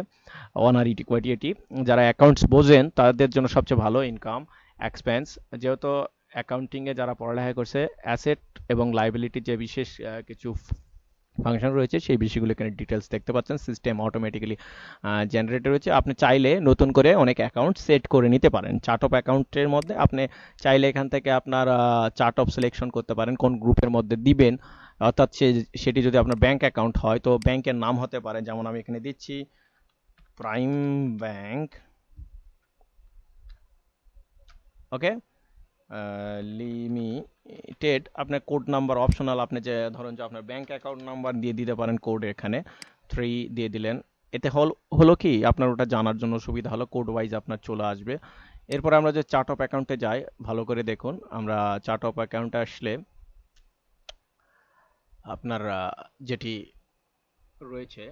A: অনার ইটিকোয়াইটি e এটি যারা অ্যাকাউন্টস বোঝেন তাদের জন্য সবচেয়ে ভালো ইনকাম এক্সপেন্স যেহেতু অ্যাকাউন্টিংয়ে যারা পড়ালেখা করছে অ্যাসেট এবং লাইবিলিটির যে বিশেষ কিছু ফাংশন রয়েছে সেই বিষয়গুলো এখানে ডিটেলস দেখতে পাচ্ছেন সিস্টেম অটোমেটিক্যালি জেনারেট রয়েছে আপনি চাইলে নতুন করে অনেক অ্যাকাউন্ট সেট করে নিতে পারেন চার্ট অফ অ্যাকাউন্টের মধ্যে আপনি চাইলে এখান থেকে আপনার চার্ট অফ সিলেকশন করতে পারেন কোন গ্রুপের মধ্যে দিবেন অর্থাৎ সে সেটি যদি আপনার ব্যাঙ্ক অ্যাকাউন্ট হয় তো ব্যাংকের নাম হতে পারে যেমন আমি এখানে দিচ্ছি Prime Bank okay limited আপনার কোড নাম্বার অপশনাল আপনি যে ধরুন যে আপনার ব্যাংক অ্যাকাউন্ট নাম্বার দিয়ে দিতে পারেন কোড এখানে থ্রি দিয়ে দিলেন এতে হল হলো কি আপনার ওটা জানার জন্য সুবিধা হলো কোড ওয়াইজ আপনার চলে আসবে এরপরে আমরা যে চার্ট অফ অ্যাকাউন্টে যাই ভালো করে দেখুন আমরা চার্ট অফ অ্যাকাউন্টে আসলে আপনার যেটি রয়েছে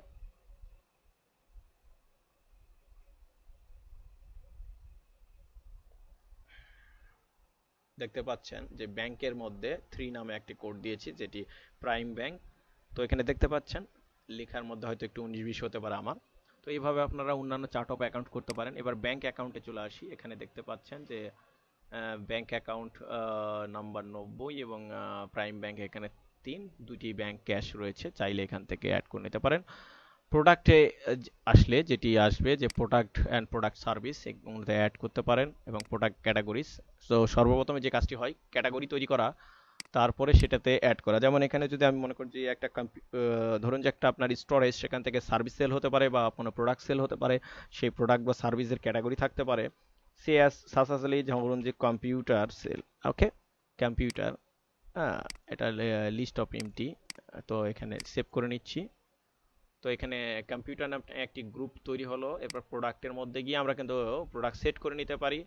A: দেখতে পাচ্ছেন যে ব্যাংকের মধ্যে থ্রি নামে একটি কোড দিয়েছি যেটি প্রাইম ব্যাংক তো এখানে দেখতে পাচ্ছেন লেখার মধ্যে হয়তো একটু উনিশ বিশ হতে পারে আমার তো এইভাবে আপনারা অন্যান্য চার্ট অফ অ্যাকাউন্ট করতে পারেন এবার ব্যাংক অ্যাকাউন্টে চলে আসি এখানে দেখতে পাচ্ছেন যে ব্যাংক অ্যাকাউন্ট নাম্বার নব্বই এবং প্রাইম ব্যাংক এখানে তিন দুটি ব্যাংক ক্যাশ রয়েছে চাইলে এখান থেকে অ্যাড করে নিতে পারেন প্রোডাক্টে আসলে যেটি আসবে যে প্রোডাক্ট অ্যান্ড প্রোডাক্ট সার্ভিস এগুলোতে অ্যাড করতে পারেন এবং প্রোডাক্ট ক্যাটাগরিজ তো সর্বপ্রথমে যে কাজটি হয় ক্যাটাগরি তৈরি করা তারপরে সেটাতে অ্যাড করা যেমন এখানে যদি আমি মনে করি যে একটা ধরুন যে একটা আপনার স্টোরেজ সেখান থেকে সার্ভিস সেল হতে পারে বা কোনো প্রোডাক্ট সেল হতে পারে সেই প্রোডাক্ট বা সার্ভিসের ক্যাটাগরি থাকতে পারে সে সাসাসলি বলুন যে কম্পিউটার সেল ওকে কম্পিউটার হ্যাঁ এটা লিস্ট অফ এমটি তো এখানে সেভ করে নিচ্ছি তো এখানে কম্পিউটার নাম একটি গ্রুপ তৈরি হলো এরপর প্রোডাক্টের মধ্যে গিয়ে আমরা কিন্তু প্রোডাক্ট সেট করে নিতে পারি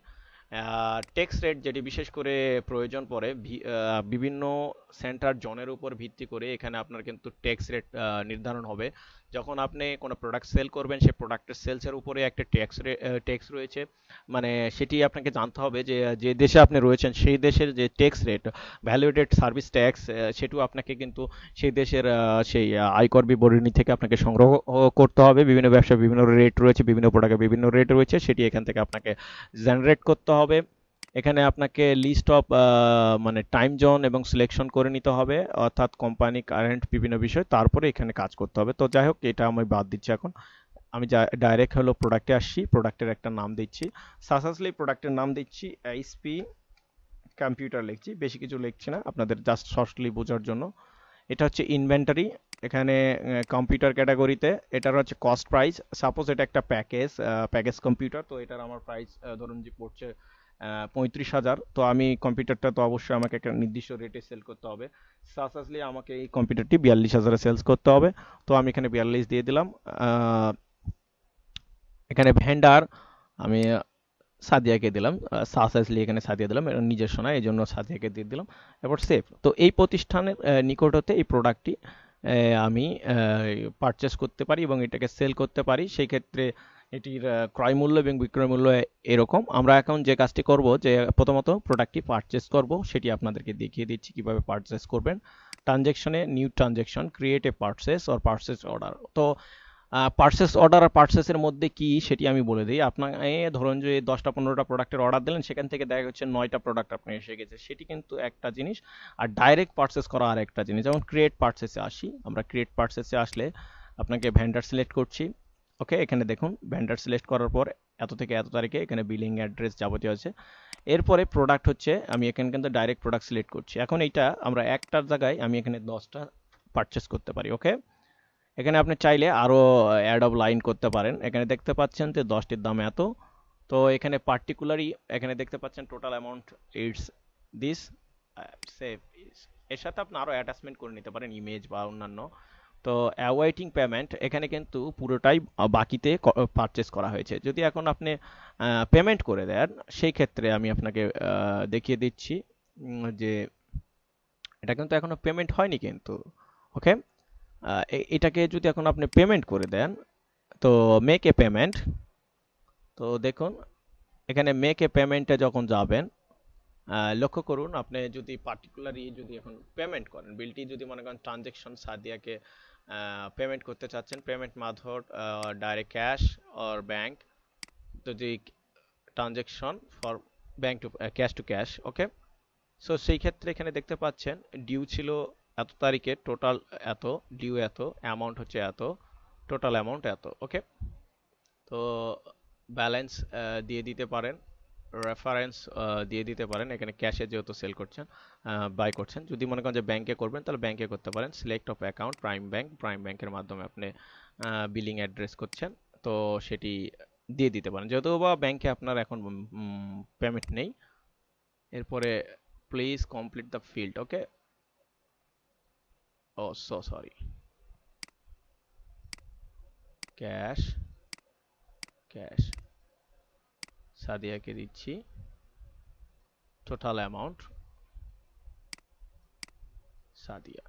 A: টেক্স রেট যেটি বিশেষ করে প্রয়োজন পড়ে বিভিন্ন সেন্টার জনের উপর ভিত্তি করে এখানে আপনার কিন্তু টেক্স রেট নির্ধারণ হবে যখন আপনি কোনো প্রোডাক্ট সেল করবেন সেই প্রোডাক্টের সেলসের উপরে একটা ট্যাক্স ট্যাক্স রয়েছে মানে সেটি আপনাকে জানতে হবে যে যে দেশে আপনি রয়েছেন সেই দেশের যে tax rate valuated service tax সেটিও আপনাকে কিন্তু সেই দেশের সেই আয়কর বিবরণী থেকে আপনাকে সংগ্রহ করতে হবে বিভিন্ন ব্যবসা বিভিন্ন রেট রয়েছে বিভিন্ন প্রোডাক্টের বিভিন্ন রেট রয়েছে সেটি এখান থেকে আপনাকে জেনারেট করতে হবে এখানে আপনাকে লিস্ট অফ মানে টাইম জোন এবং সিলেকশন করে নিতে হবে অর্থাৎ কোম্পানি কারেন্ট বিভিন্ন বিষয় তারপরে এখানে কাজ করতে হবে তো যাই হোক এটা আমি বাদ দিচ্ছি এখন আমি যা ডাইরেক্ট হলো প্রোডাক্টে আসছি প্রোডাক্টের একটা নাম দিচ্ছি সাসাসলি প্রোডাক্টের নাম দিচ্ছি এইচপি কম্পিউটার লিখছি বেশি কিছু লিখছি না আপনাদের জাস্ট শর্টলি বোঝার জন্য এটা হচ্ছে ইনভেন্টারি এখানে কম্পিউটার ক্যাটাগরিতে এটার হচ্ছে কস্ট প্রাইস সাপোজ এটা একটা প্যাকেজ প্যাকেজ কম্পিউটার তো এটার আমার প্রাইস ধরুন যে পড়ছে পঁয়ত্রিশ হাজার তো আমি কম্পিউটারটা তো অবশ্যই আমাকে একটা নির্দিষ্ট রেটে সেল করতে হবে সাসাসলি আমাকে এই কম্পিউটারটি বিয়াল্লিশ হাজারে সেলস করতে হবে তো আমি এখানে বিয়াল্লিশ দিয়ে দিলাম এখানে ভেন্ডার আমি সাদিয়াকে দিলাম সাসাসলি এখানে সাদিয়া দিলাম এটা নিজস্ব না এই জন্য সাদিয়াকে দিয়ে দিলাম এবার সেফ তো এই প্রতিষ্ঠানের নিকট হতে এই প্রোডাক্টটি আমি পারচেস করতে পারি এবং এটাকে সেল করতে পারি সেই ক্ষেত্রে এটির ক্রয় মূল্য এবং বিক্রয় মূল্য এরকম আমরা এখন যে কাজটি করব যে প্রথমত প্রোডাক্টটি পারচেস করব সেটি আপনাদেরকে দেখিয়ে দিচ্ছি কিভাবে পারচেস করবেন ট্রানজেকশনে new transaction create a purchase or purchase order তো পারচেস অর্ডার আর পারচেসের মধ্যে কি সেটি আমি বলে দিই আপনাকে ধরুন যে দশটা পনেরোটা প্রোডাক্টের অর্ডার দিলেন সেখান থেকে দেখা যাচ্ছে নয়টা প্রোডাক্ট আপনি এসে গেছে সেটি কিন্তু একটা জিনিস আর ডাইরেক্ট পারচেস করা আর একটা জিনিস যেমন ক্রিয়েট পারচেসে আসি আমরা ক্রিয়েট পারচেসে আসলে আপনাকে ভ্যান্ডার সিলেক্ট করছি ওকে এখানে দেখুন ভেন্ডার সিলেক্ট করার পর এত থেকে এত তারিখে এখানে বিলিং অ্যাড্রেস যাবতীয় আছে এরপরে প্রোডাক্ট হচ্ছে আমি এখানে কিন্তু ডাইরেক্ট প্রোডাক্ট সিলেক্ট করছি এখন এইটা আমরা একটার জায়গায় আমি এখানে দশটা পারচেস করতে পারি ওকে এখানে আপনি চাইলে আরও অ্যাড অফ লাইন করতে পারেন এখানে দেখতে পাচ্ছেন যে দশটির দাম এত তো এখানে পার্টিকুলারই এখানে দেখতে পাচ্ছেন total amount it's this save এর সাথে আপনি আরও অ্যাটাচমেন্ট করে নিতে পারেন ইমেজ বা অন্যান্য তো অ্যাওয়াইটিং পেমেন্ট এখানে কিন্তু পুরোটাই বাকিতে পারচেস করা হয়েছে যদি এখন আপনি পেমেন্ট করে দেন সেই ক্ষেত্রে আমি আপনাকে দেখিয়ে দিচ্ছি যে এটা কিন্তু এখনো পেমেন্ট হয়নি কিন্তু ওকে এটাকে যদি এখন আপনি পেমেন্ট করে দেন তো মেক এ পেমেন্ট তো দেখুন এখানে মেক এ পেমেন্টে যখন যাবেন লক্ষ্য করুন আপনি যদি পার্টিকুলারই যদি এখন পেমেন্ট করেন বিলটি যদি মনে করেন ট্রানজেকশন সাদিয়াকে পেমেন্ট করতে চাচ্ছেন payment method direct cash or bank যদি transaction for bank to cash to cash okay so সেই ক্ষেত্রে এখানে দেখতে পাচ্ছেন ডিউ ছিল এত তারিখে টোটাল এত ডিউ এত অ্যামাউন্ট হচ্ছে এত টোটাল অ্যামাউন্ট এত ওকে তো ব্যালেন্স দিয়ে দিতে পারেন রেফারেন্স দিয়ে দিতে পারেন এখানে ক্যাশে যেহেতু সেল করছেন বাই করছেন যদি মনে করেন যে ব্যাংকে করবেন তাহলে ব্যাংকে করতে পারেন select of account Prime Bank Prime ব্যাংকের মাধ্যমে আপনি বিলিং অ্যাড্রেস করছেন তো সেটি দিয়ে দিতে পারেন যেহেতু বা ব্যাংকে আপনার এখন পেমেন্ট নেই এরপরে please complete the field okay oh so sorry cash cash সাদিয়াকে দিচ্ছি টোটাল অ্যামাউন্ট সাদিয়া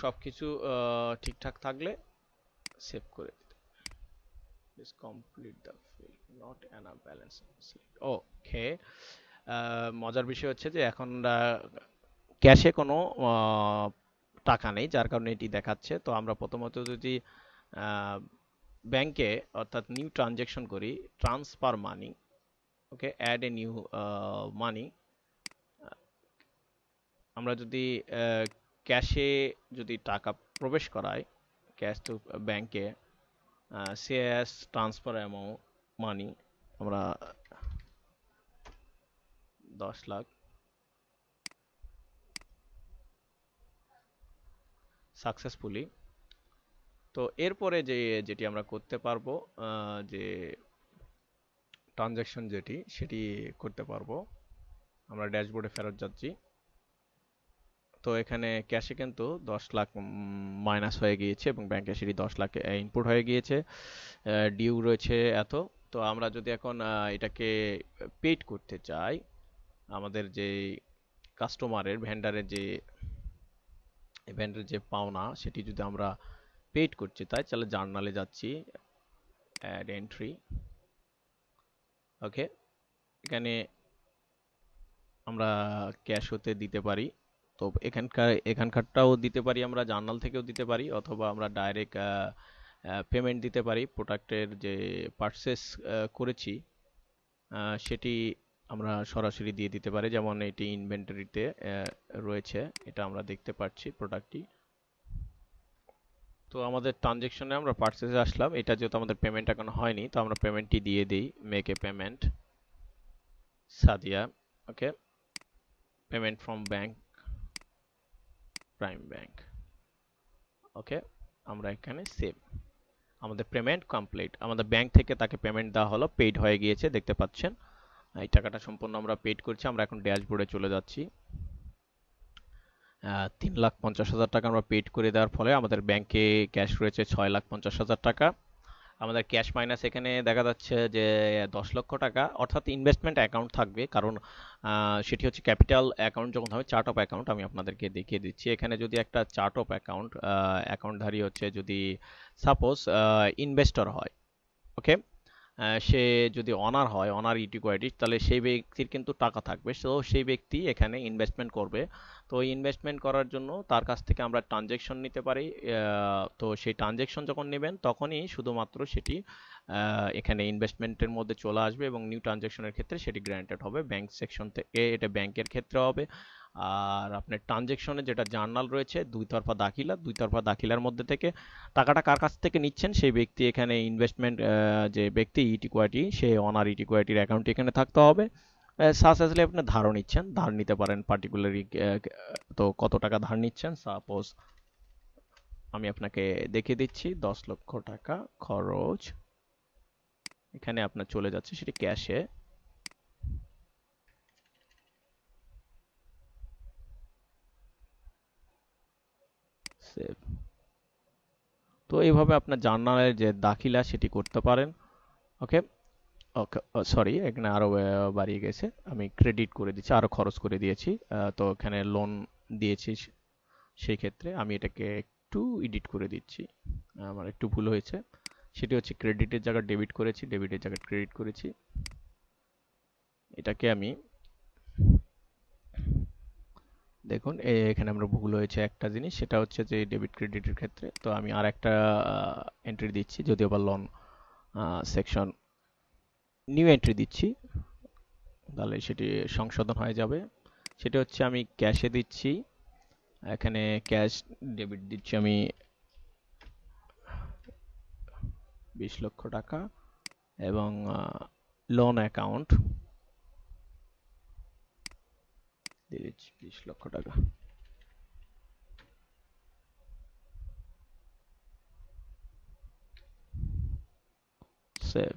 A: সব কিছু ঠিকঠাক থাকলে সেভ করে দিতে please complete the field not enough balance okay মজার বিষয় হচ্ছে যে এখন ক্যাশে কোনো টাকা নেই যার কারণে এটি দেখাচ্ছে তো আমরা প্রথমত যদি ব্যাংকে অর্থাৎ নিউ ট্রানজ্যাকশন করি transfer money okay add a new money আমরা যদি ক্যাশে যদি টাকা প্রবেশ করাই ক্যাশ টু ব্যাংকে সিএস ট্রান্সফার অ্যামাউন্ট মানি আমরা দশ লাখ সাকসেসফুলি তো এরপরে যে যেটি আমরা করতে পারবো যে ট্রানজ্যাকশন যেটি সেটি করতে পারবো আমরা ড্যাশবোর্ডে ফেরত যাচ্ছি তো এখানে ক্যাশে কিন্তু দশ লাখ মাইনাস হয়ে গিয়েছে এবং ব্যাংকে সেটি দশ লাখ ইনপুট হয়ে গিয়েছে ডিউ রয়েছে এত তো আমরা যদি এখন এটাকে পেড করতে চাই আমাদের যে কাস্টমারের ভেন্ডারের যে ভেন্ডারের যে পাওনা সেটি যদি আমরা পেইড করছে তাই তাহলে জার্নালে যাচ্ছি অ্যাড এন্ট্রি ওকে এখানে আমরা ক্যাশ হতে দিতে পারি তো এখানকার এখানকারটাও দিতে পারি আমরা জার্নাল থেকেও দিতে পারি অথবা আমরা ডাইরেক্ট পেমেন্ট দিতে পারি প্রোডাক্টের যে পারচেস করেছি সেটি আমরা সরাসরি দিয়ে দিতে পারি যেমন এটি ইনভেন্টারিতে রয়েছে এটা আমরা দেখতে পাচ্ছি প্রোডাক্টটি তো আমাদের ট্রানজেকশনে আমরা পার্সেসে আসলাম এটা যেহেতু আমাদের পেমেন্ট এখন হয়নি তো আমরা পেমেন্টটি দিয়ে দিই make a payment Sadia okay payment from bank Prime Bank okay আমরা এখানে সেভ আমাদের পেমেন্ট কমপ্লিট আমাদের ব্যাংক থেকে তাকে পেমেন্ট দেওয়া হলো পেইড হয়ে গিয়েছে দেখতে পাচ্ছেন এই টাকাটা সম্পূর্ণ আমরা পেইড করছি আমরা এখন ড্যাশবোর্ডে চলে যাচ্ছি তিন লাখ পঞ্চাশ হাজার টাকা আমরা পেড করে দেওয়ার ফলে আমাদের ব্যাংকে ক্যাশ রয়েছে ছয় লাখ পঞ্চাশ হাজার টাকা আমাদের ক্যাশ মাইনাস এখানে দেখা যাচ্ছে যে দশ লক্ষ টাকা অর্থাৎ ইনভেস্টমেন্ট অ্যাকাউন্ট থাকবে কারণ সেটি হচ্ছে ক্যাপিটাল অ্যাকাউন্ট যখন হবে চার্ট অফ অ্যাকাউন্ট আমি আপনাদেরকে দেখিয়ে দিচ্ছি এখানে যদি একটা চার্ট অফ অ্যাকাউন্ট অ্যাকাউন্টধারী হচ্ছে যদি সাপোজ ইনভেস্টর হয় ওকে সে যদি অনার হয় অনার ইটিকোয়ারিটি e তাহলে সেই ব্যক্তির কিন্তু টাকা থাকবে সো সেই ব্যক্তি এখানে ইনভেস্টমেন্ট করবে তো ইনভেস্টমেন্ট করার জন্য তার কাছ থেকে আমরা ট্রানজেকশন নিতে পারি তো সেই ট্রানজেকশন যখন নেবেন তখনই শুধুমাত্র সেটি এখানে ইনভেস্টমেন্টের মধ্যে চলে আসবে এবং নিউ ট্রানজেকশনের ক্ষেত্রে সেটি গ্র্যান্টেড হবে ব্যাংক সেকশন থেকে এটা ব্যাংকের ক্ষেত্রে হবে আর আপনার ট্রানজেকশনে যেটা জার্নাল রয়েছে দুই তরফা দাখিলা দুই তরফা দাখিলার মধ্যে থেকে টাকাটা কার কাছ থেকে নিচ্ছেন সেই ব্যক্তি এখানে ইনভেস্টমেন্ট যে ব্যক্তি ইটিকোয়াটি e সে অনার ইটিকোয়াটির অ্যাকাউন্ট এখানে থাকতে হবে সাস আসলে আপনি ধারও নিচ্ছেন ধার নিতে পারেন পার্টিকুলারি তো কত টাকা ধার নিচ্ছেন সাপোজ আমি আপনাকে দেখিয়ে দিচ্ছি দশ লক্ষ টাকা খরচ এখানে আপনার চলে যাচ্ছে সেটি ক্যাশে সেভ তো এইভাবে আপনার জার্নালের যে দাখিলা সেটি করতে পারেন ওকে ওকে সরি এখানে আরও বাড়িয়ে গেছে আমি ক্রেডিট করে দিচ্ছি আরও খরচ করে দিয়েছি তো এখানে লোন দিয়েছি সেই ক্ষেত্রে আমি এটাকে একটু এডিট করে দিচ্ছি আমার একটু ভুল হয়েছে সেটি হচ্ছে ক্রেডিটের জায়গায় ডেবিট করেছি ডেবিটের জায়গায় ক্রেডিট করেছি এটাকে আমি দেখুন এখানে আমরা ভুল হয়েছে একটা জিনিস সেটা হচ্ছে যে ডেবিট ক্রেডিটের ক্ষেত্রে তো আমি আর একটা এন্ট্রি দিচ্ছি যদিও বা লোন সেকশন নিউ এন্ট্রি দিচ্ছি তাহলে সেটি সংশোধন হয়ে যাবে সেটা হচ্ছে আমি ক্যাশে দিচ্ছি এখানে ক্যাশ ডেবিট দিচ্ছি আমি বিশ লক্ষ টাকা এবং লোন অ্যাকাউন্ট দিচ্ছি বিশ লক্ষ টাকা সেভ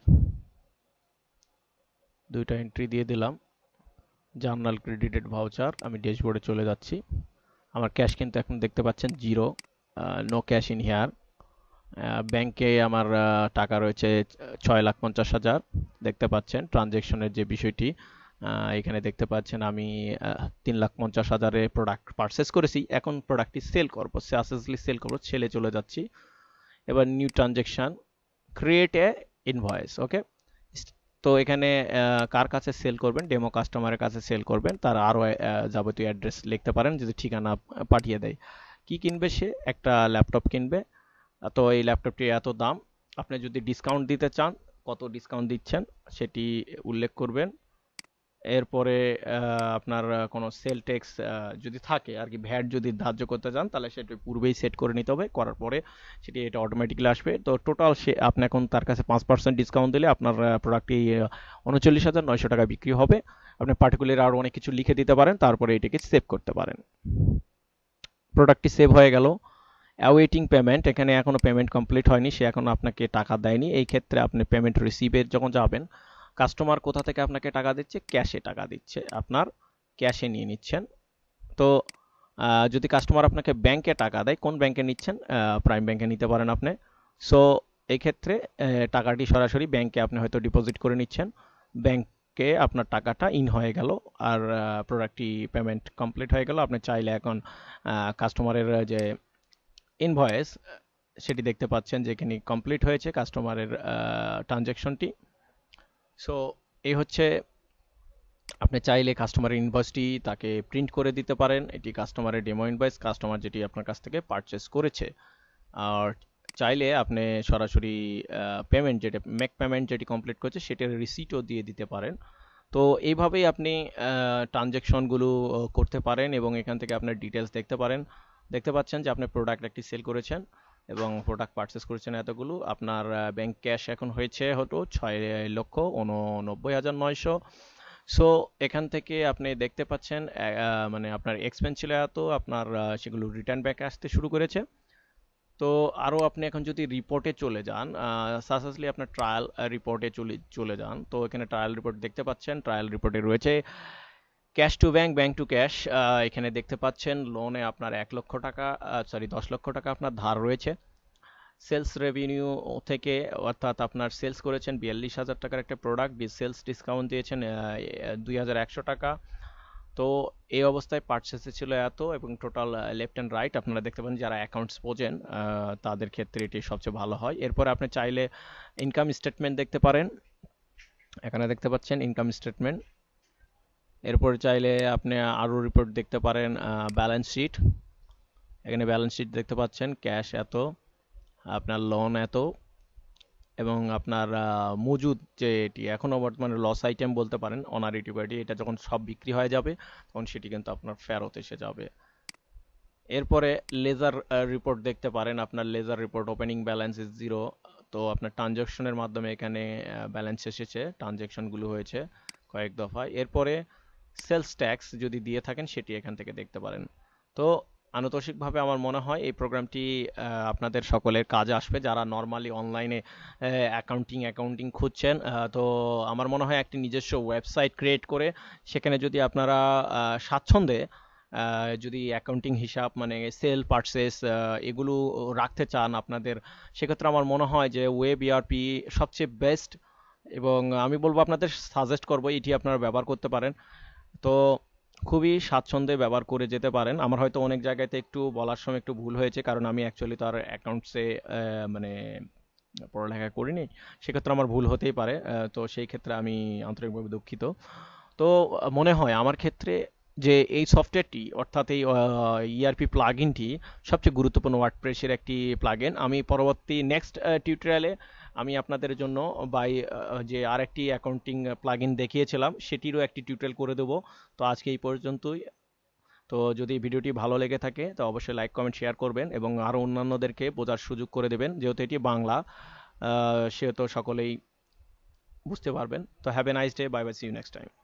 A: দুইটা এন্ট্রি দিয়ে দিলাম জার্নাল ক্রেডিটেড ভাউচার আমি ড্যাশবোর্ডে চলে যাচ্ছি আমার ক্যাশ কিন্তু এখন দেখতে পাচ্ছেন zero no cash in here ব্যাংকে আমার টাকা রয়েছে ছয় লাখ পঞ্চাশ হাজার দেখতে পাচ্ছেন ট্রানজেকশনের যে বিষয়টি এখানে দেখতে পাচ্ছেন আমি তিন লাখ পঞ্চাশ হাজারে প্রোডাক্ট পারচেস করেছি এখন প্রোডাক্টটি সেল করবো সাকসেসফুলি সেল করবো সেলে চলে যাচ্ছি এবার new transaction create a invoice okay তো এখানে কার কাছে সেল করবেন ডেমো কাস্টমারের কাছে সেল করবেন তার আরও যাবতীয় অ্যাড্রেস লিখতে পারেন যদি ঠিকানা পাঠিয়ে দেয় কি কিনবে সে একটা ল্যাপটপ কিনবে তো এই ল্যাপটপটি এত দাম আপনি যদি ডিসকাউন্ট দিতে চান কত ডিসকাউন্ট দিচ্ছেন সেটি উল্লেখ করবেন এরপরে আপনার কোনো সেল ট্যাক্স যদি থাকে আর কি ভ্যাট যদি ধার্য করতে চান তাহলে সেটা পূর্বেই সেট করে নিতে হবে করার পরে সেটি এটা অটোমেটিক্যালি আসবে তো টোটাল সে আপনি এখন তার কাছে পাঁচ পার্সেন্ট ডিসকাউন্ট দিলে আপনার প্রোডাক্টটি উনচল্লিশ হাজার নয়শো টাকা বিক্রি হবে আপনি পার্টিকুলার আরও অনেক কিছু লিখে দিতে পারেন তারপরে এটাকে সেভ করতে পারেন প্রোডাক্টটি সেভ হয়ে গেল অ্যাওয়েটিং পেমেন্ট এখানে এখনও পেমেন্ট কমপ্লিট হয়নি সে এখন আপনাকে টাকা দেয়নি এই ক্ষেত্রে আপনি পেমেন্ট রিসিভের যখন যাবেন কাস্টমার কোথা থেকে আপনাকে টাকা দিচ্ছে ক্যাশে টাকা দিচ্ছে আপনার ক্যাশে নিয়ে নিচ্ছেন তো যদি কাস্টমার আপনাকে ব্যাংকে টাকা দেয় কোন ব্যাংকে নিচ্ছেন প্রাইম ব্যাংকে নিতে পারেন আপনি সো এক্ষেত্রে টাকাটি সরাসরি ব্যাংকে আপনি হয়তো ডিপোজিট করে নিচ্ছেন ব্যাংকে আপনার টাকাটা ইন হয়ে গেল আর প্রোডাক্টটি পেমেন্ট কমপ্লিট হয়ে গেল আপনি চাইলে এখন কাস্টমারের যে ইনভয়েস সেটি দেখতে পাচ্ছেন যে এখানে কমপ্লিট হয়েছে কাস্টমারের ট্রানজ্যাকশনটি সো এই হচ্ছে আপনি চাইলে কাস্টমার ইনভয়েসটি তাকে প্রিন্ট করে দিতে পারেন এটি কাস্টমারের ডেমো ইনভয়েস কাস্টমার যেটি আপনার কাছ থেকে পারচেস করেছে আর চাইলে আপনি সরাসরি পেমেন্ট যেটা মেক পেমেন্ট যেটি কমপ্লিট করেছে সেটার রিসিটও দিয়ে দিতে পারেন তো এইভাবেই আপনি ট্রানজ্যাকশনগুলো করতে পারেন এবং এখান থেকে আপনার ডিটেলস দেখতে পারেন দেখতে পাচ্ছেন যে আপনি প্রোডাক্ট একটি সেল করেছেন এবং প্রোডাক্ট পারচেস করেছেন এতগুলো আপনার ব্যাংক ক্যাশ এখন হয়েছে হতো ছয় লক্ষ উননব্বই হাজার নয়শো সো এখান থেকে আপনি দেখতে পাচ্ছেন মানে আপনার এক্সপেন্স ছিল এত আপনার সেগুলো রিটার্ন ব্যাক আসতে শুরু করেছে তো আরও আপনি এখন যদি রিপোর্টে চলে যান সাকসেসলি আপনার ট্রায়াল রিপোর্টে চলে চলে যান তো এখানে ট্রায়াল রিপোর্ট দেখতে পাচ্ছেন ট্রায়াল রিপোর্টে রয়েছে cash to bank bank to cash এখানে দেখতে পাচ্ছেন লোনে আপনার এক লক্ষ টাকা সরি দশ লক্ষ টাকা আপনার ধার রয়েছে সেলস রেভিনিউ থেকে অর্থাৎ আপনার সেলস করেছেন বিয়াল্লিশ হাজার টাকার একটা প্রোডাক্ট সেলস ডিসকাউন্ট দিয়েছেন দুই হাজার একশো টাকা তো এই অবস্থায় পার্চেসে ছিল এত এবং টোটাল লেফট অ্যান্ড রাইট আপনারা দেখতে পান যারা অ্যাকাউন্টস বোঝেন তাদের ক্ষেত্রে এটি সবচেয়ে ভালো হয় এরপর আপনি চাইলে ইনকাম স্টেটমেন্ট দেখতে পারেন এখানে দেখতে পাচ্ছেন ইনকাম স্টেটমেন্ট এরপর চাইলে আপনি আরও রিপোর্ট দেখতে পারেন ব্যালেন্স শিট এখানে ব্যালেন্স শিট দেখতে পাচ্ছেন ক্যাশ এত আপনার লোন এত এবং আপনার মজুদ যে এটি এখনও বর্তমানে লস আইটেম বলতে পারেন অনার ইটিবাইটি এটা যখন সব বিক্রি হয়ে যাবে তখন সেটি কিন্তু আপনার ফেরত এসে যাবে এরপরে লেজার রিপোর্ট দেখতে পারেন আপনার ledger report opening balance is zero তো আপনার ট্রানজ্যাকশনের মাধ্যমে এখানে ব্যালেন্স এসেছে ট্রানজ্যাকশনগুলো হয়েছে কয়েক দফায় এরপরে সেলস ট্যাক্স যদি দিয়ে থাকেন সেটি এখান থেকে দেখতে পারেন তো আনুতোষিকভাবে আমার মনে হয় এই প্রোগ্রামটি আপনাদের সকলের কাজে আসবে যারা নর্মালি অনলাইনে অ্যাকাউন্টিং অ্যাকাউন্টিং খুঁজছেন তো আমার মনে হয় একটি নিজস্ব ওয়েবসাইট ক্রিয়েট করে সেখানে যদি আপনারা স্বাচ্ছন্দ্যে যদি অ্যাকাউন্টিং হিসাব মানে সেল পার্সেস এগুলো রাখতে চান আপনাদের সেক্ষেত্রে আমার মনে হয় যে ওয়েব ইআরপি e সবচেয়ে বেস্ট এবং আমি বলবো আপনাদের সাজেস্ট করব এটি আপনারা ব্যবহার করতে পারেন তো খুবই স্বাচ্ছন্দ্যে ব্যবহার করে যেতে পারেন আমার হয়তো অনেক জায়গাতে একটু বলার সময় একটু ভুল হয়েছে কারণ আমি অ্যাকচুয়ালি তো আর অ্যাকাউন্টসে মানে পড়ালেখা করিনি সেক্ষেত্রে আমার ভুল হতেই পারে তো সেই ক্ষেত্রে আমি আন্তরিকভাবে দুঃখিত তো মনে হয় আমার ক্ষেত্রে যে এই সফটওয়্যারটি অর্থাৎ এই ইআরপি প্লাগইনটি e সবচেয়ে গুরুত্বপূর্ণ ওয়ার্ডপ্রেসের একটি প্লাগইন আমি পরবর্তী নেক্সট টিউটোরিয়ালে আমি আপনাদের জন্য বাই যে আরেকটি অ্যাকাউন্টিং প্লাগইন দেখিয়েছিলাম সেটিরও একটি টিউটোরিয়াল করে দেবো তো আজকে এই পর্যন্তই তো যদি ভিডিওটি ভালো লেগে থাকে তো অবশ্যই লাইক কমেন্ট শেয়ার করবেন এবং আরও অন্যান্যদেরকে বোঝার সুযোগ করে দেবেন যেহেতু এটি বাংলা সেহেতু সকলেই বুঝতে পারবেন তো have a nice day bye bye see you next time